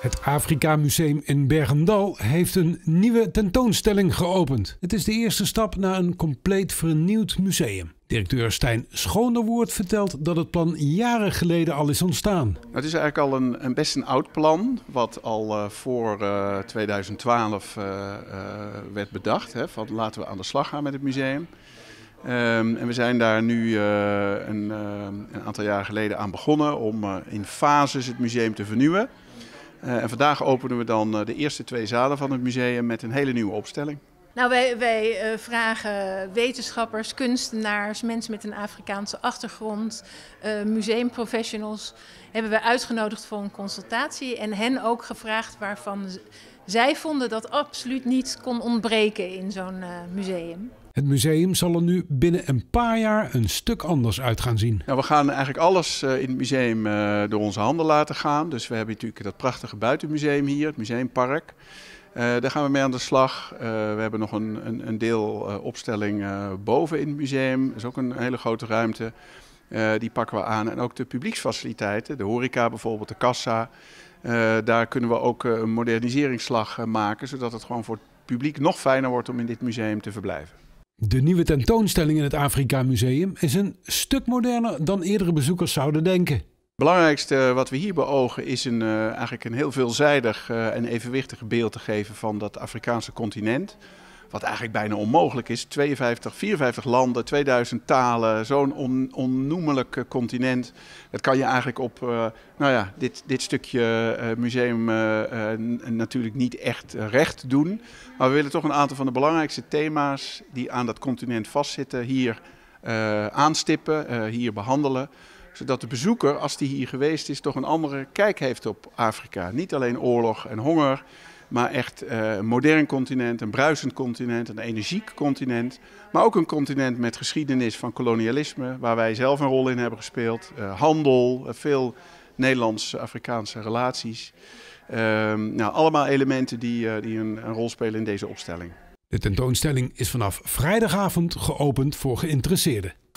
Het Afrika Museum in Bergendal heeft een nieuwe tentoonstelling geopend. Het is de eerste stap naar een compleet vernieuwd museum. Directeur Stijn Schonewoord vertelt dat het plan jaren geleden al is ontstaan. Het is eigenlijk al een, een best een oud plan, wat al eh, voor 2012 eh, eh, werd bedacht. Hè, van laten we aan de slag gaan met het museum. Ehm, en we zijn daar nu een, een, aantal jaar geleden aan begonnen om in fases het museum te vernieuwen. Eh, en vandaag openen we dan eh, de eerste twee zalen van het museum met een hele nieuwe opstelling. Nou, wij, wij eh, vragen wetenschappers, kunstenaars, mensen met een Afrikaanse achtergrond, museumprofessionals, hebben we uitgenodigd voor een consultatie en hen ook gevraagd waarvan zij vonden dat absoluut niets kon ontbreken in zo'n museum. Het museum zal er nu binnen een paar jaar een stuk anders uit gaan zien. Nou, we gaan eigenlijk alles eh, in het museum eh, door onze handen laten gaan. Dus we hebben natuurlijk dat prachtige buitenmuseum hier, het museumpark. Eh, daar gaan we mee aan de slag. we hebben nog een, een, een deelopstelling boven in het museum. Dat is ook een hele grote ruimte. die pakken we aan. En ook de publieksfaciliteiten, de horeca bijvoorbeeld, de kassa. daar kunnen we ook een moderniseringsslag maken, zodat het gewoon voor het publiek nog fijner wordt om in dit museum te verblijven. De nieuwe tentoonstelling in het Afrika Museum is een stuk moderner dan eerdere bezoekers zouden denken. Het belangrijkste eh, wat we hier beogen is een, eh, eigenlijk een heel veelzijdig eh, en evenwichtig beeld te geven van dat Afrikaanse continent wat eigenlijk bijna onmogelijk is. 52, 54 landen, 2000 talen, zo'n onnoemelijk continent. Dat kan je eigenlijk op eh, nou ja, dit, dit stukje eh, museum eh, natuurlijk niet echt recht doen. Maar we willen toch een aantal van de belangrijkste thema's die aan dat continent vastzitten hier aanstippen, hier behandelen zodat de bezoeker, als die hier geweest is, toch een andere kijk heeft op Afrika. Niet alleen oorlog en honger, maar echt eh, een modern continent, een bruisend continent, een energiek continent. Maar ook een continent met geschiedenis van kolonialisme, waar wij zelf een rol in hebben gespeeld. Eh, handel, eh, veel Nederlands-Afrikaanse relaties. Ehm, nou, allemaal elementen die, die een, een rol spelen in deze opstelling. De tentoonstelling is vanaf vrijdagavond geopend voor geïnteresseerden.